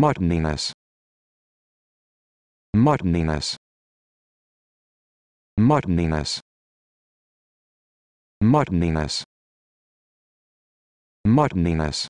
Martininess. Martininess. Martininess. Martininess. Martininess.